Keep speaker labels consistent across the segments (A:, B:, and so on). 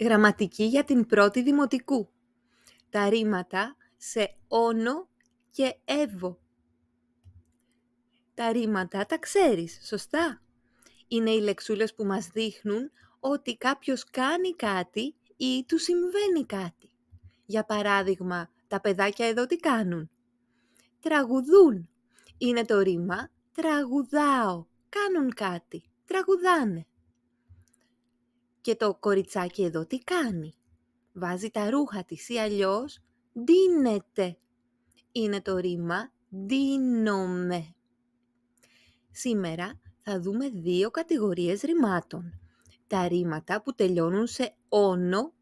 A: Γραμματική για την πρώτη δημοτικού. Τα ρήματα σε όνο και εύω. Τα ρήματα τα ξέρεις, σωστά. Είναι οι λεξούλες που μας δείχνουν ότι κάποιος κάνει κάτι ή του συμβαίνει κάτι. Για παράδειγμα, τα παιδάκια εδώ τι κάνουν. Τραγουδούν. Είναι το ρήμα τραγουδάω. Κάνουν κάτι. Τραγουδάνε. Και το κοριτσάκι εδώ τι κάνει. Βάζει τα ρούχα της ή αλλιώς ντύνεται. Είναι το ρήμα ντύνομαι. Σήμερα θα δούμε δύο κατηγορίες ρημάτων. Τα ρήματα που τελειώνουν σε όνο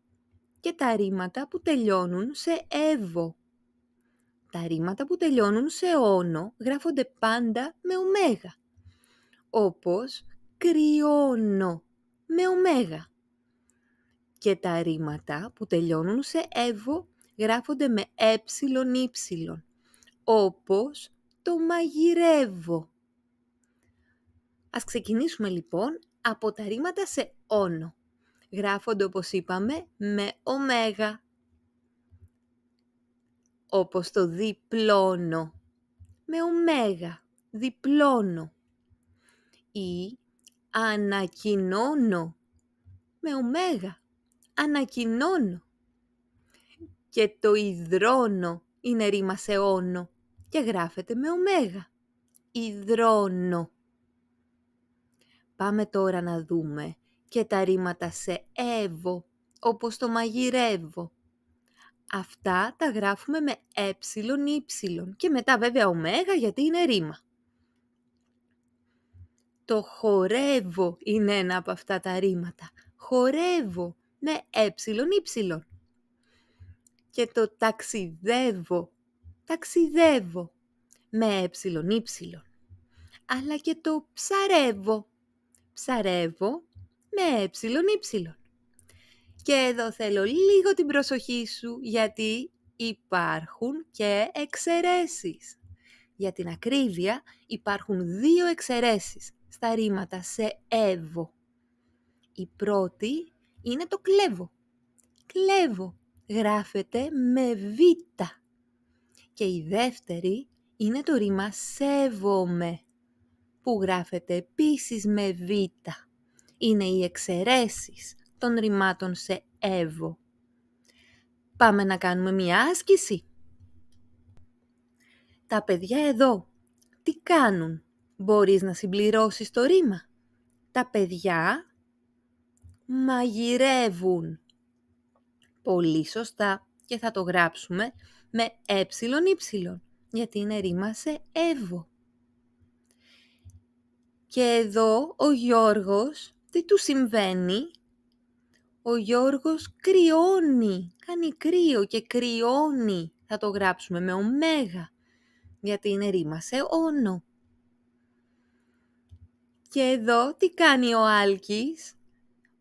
A: και τα ρήματα που τελειώνουν σε εύω. Τα ρήματα που τελειώνουν σε όνο γράφονται πάντα με ωμέγα, όπως κρυώνω με ωμέγα και τα ρήματα που τελειώνουν σε «εύω» γράφονται με «ε-ε», όπως το «μαγειρεύω». Ας ξεκινήσουμε λοιπόν από τα ρήματα σε «όνο». Γράφονται όπως είπαμε με «ωμέγα», όπως το «διπλώνω», με «ωμέγα», «διπλώνω» ή «ανακοινώνω» με ωμέγα, ανακοινώνω. Και το υδρώνω είναι ρήμα σε όνο και γράφεται με ωμέγα. Υδρώνω. Πάμε τώρα να δούμε και τα ρήματα σε εύω, όπως το μαγειρεύω. Αυτά τα γράφουμε με ε, ε και μετά βέβαια ωμέγα γιατί είναι ρήμα. Το χορεύω είναι ένα από αυτά τα ρήματα. Χορεύω με ύψιλον Και το ταξιδεύω, ταξιδεύω με ύψιλον Αλλά και το ψαρεύω, ψαρεύω με ύψιλον Και εδώ θέλω λίγο την προσοχή σου γιατί υπάρχουν και εξαιρέσεις. Για την ακρίβεια υπάρχουν δύο εξαιρέσεις στα ρήματα σε εύω. Η πρώτη είναι το κλέβω. Κλέβω γράφεται με β. Και η δεύτερη είναι το ρήμα σέβομαι, που γράφεται επίσης με β. Είναι οι εξαιρέσεις των ρημάτων σε εύω. Πάμε να κάνουμε μία άσκηση. Τα παιδιά εδώ, τι κάνουν. Μπορείς να συμπληρώσεις το ρήμα. Τα παιδιά μαγειρεύουν. Πολύ σωστά και θα το γράψουμε με ε γιατί είναι ρήμα σε εύω. Και εδώ ο Γιώργος, τι του συμβαίνει, ο Γιώργος κρυώνει, κάνει κρύο και κρυώνει. Θα το γράψουμε με ωμέγα, γιατί είναι ρήμα σε όνο. Και εδώ τι κάνει ο Άλκης,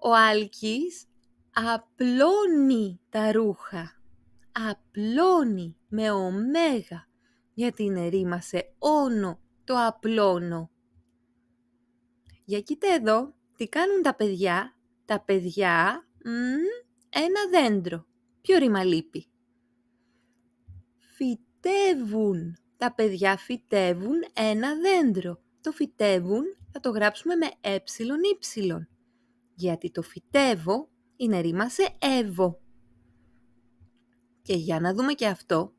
A: ο Άλκης απλώνει τα ρούχα. Απλώνει με ωμέγα. Γιατί είναι ρήμα σε όνο το απλώνω. Για κοίτα εδώ τι κάνουν τα παιδιά. Τα παιδιά, μ, ένα δέντρο. Ποιο ρήμα λείπει. Φυτεύουν. Τα παιδιά φυτεύουν ένα δέντρο. Το φυτεύουν θα το γράψουμε με ε γιατί το φυτεύω είναι ρήμα σε εύω. Και για να δούμε και αυτό,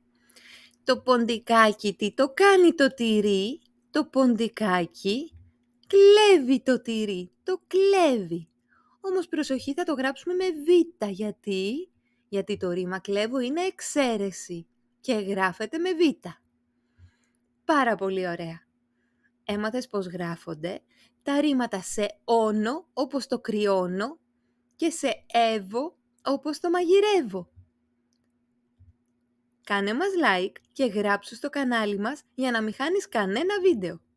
A: το ποντικάκι τι το κάνει το τυρί, το ποντικάκι κλέβει το τυρί, το κλέβει. Όμως προσοχή θα το γράψουμε με β, γιατί, γιατί το ρήμα κλέβω είναι εξαίρεση και γράφεται με β. Πάρα πολύ ωραία έμαθες πώς γράφονται τα ρήματα σε όνο όπως το κρυώνω και σε εύω όπως το μαγειρεύω. Κάνε μας like και γράψου στο κανάλι μας για να μην χάνεις κανένα βίντεο.